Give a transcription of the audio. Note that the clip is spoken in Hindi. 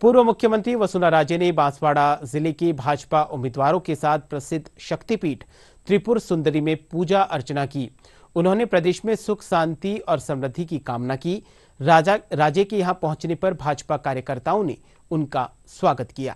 पूर्व मुख्यमंत्री वसुंधरा राजे ने बांसवाड़ा जिले के भाजपा उम्मीदवारों के साथ प्रसिद्ध शक्तिपीठ त्रिपुर सुंदरी में पूजा अर्चना की उन्होंने प्रदेश में सुख शांति और समृद्धि की कामना की राजा राजे के यहां पहुंचने पर भाजपा कार्यकर्ताओं ने उनका स्वागत किया